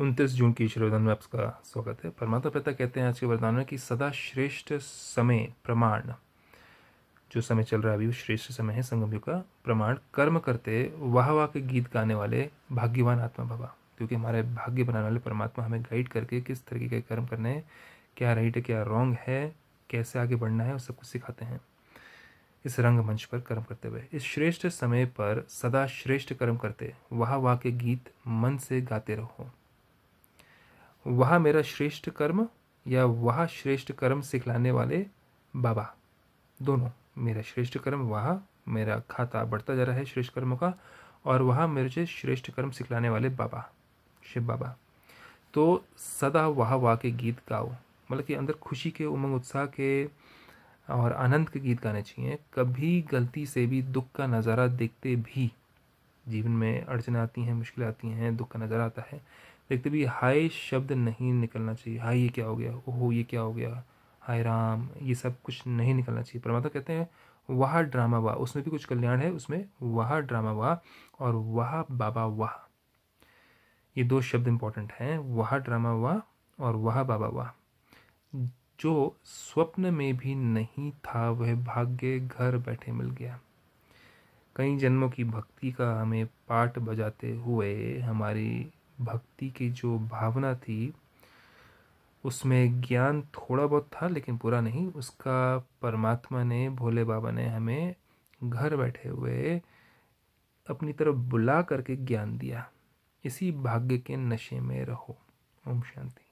उनतीस जून की ईश्वर वरदान में आपका स्वागत है परमात्मा पिता कहते हैं आज के वरदान में कि सदा श्रेष्ठ समय प्रमाण जो समय चल रहा है अभी वो श्रेष्ठ समय है संगम युग का प्रमाण कर्म करते वाह वाह के गीत गाने वाले भाग्यवान आत्मा भवा क्योंकि हमारे भाग्य बनाने वाले परमात्मा हमें गाइड करके किस तरीके के कर्म करने हैं क्या राइट है क्या रॉन्ग है कैसे आगे बढ़ना है वो सब कुछ सिखाते हैं इस रंगमंच पर कर्म करते हुए इस श्रेष्ठ समय पर सदा श्रेष्ठ कर्म करते वाह वाह के गीत मन से गाते रहो वह मेरा श्रेष्ठ कर्म या वह श्रेष्ठ कर्म सिखलाने वाले बाबा दोनों मेरा श्रेष्ठ कर्म वह मेरा खाता बढ़ता जा रहा है श्रेष्ठ कर्मों का और वह मेरे श्रेष्ठ कर्म सिखलाने वाले बाबा शिव बाबा तो सदा वाह वाह के गीत गाओ मतलब कि अंदर खुशी के उमंग उत्साह के और आनंद के गीत गाने चाहिए कभी गलती से भी दुख का नज़ारा देखते भी जीवन में अड़चन आती हैं मुश्किल आती हैं दुख का नज़र आता है देखते भी हाय शब्द नहीं निकलना चाहिए हाय ये क्या हो गया ओहो ये क्या हो गया हाय राम ये सब कुछ नहीं निकलना चाहिए परमात्मा कहते हैं वह ड्रामा वाह उसमें भी कुछ कल्याण है उसमें वह ड्रामा वाह और वह बाबा वाह ये दो शब्द इम्पॉर्टेंट हैं वह ड्रामा वाह और वह बाबा वाह जो स्वप्न में भी नहीं था वह भाग्य घर बैठे मिल गया कई जन्मों की भक्ति का हमें पाठ बजाते हुए हमारी भक्ति की जो भावना थी उसमें ज्ञान थोड़ा बहुत था लेकिन पूरा नहीं उसका परमात्मा ने भोले बाबा ने हमें घर बैठे हुए अपनी तरफ बुला करके ज्ञान दिया इसी भाग्य के नशे में रहो ओम शांति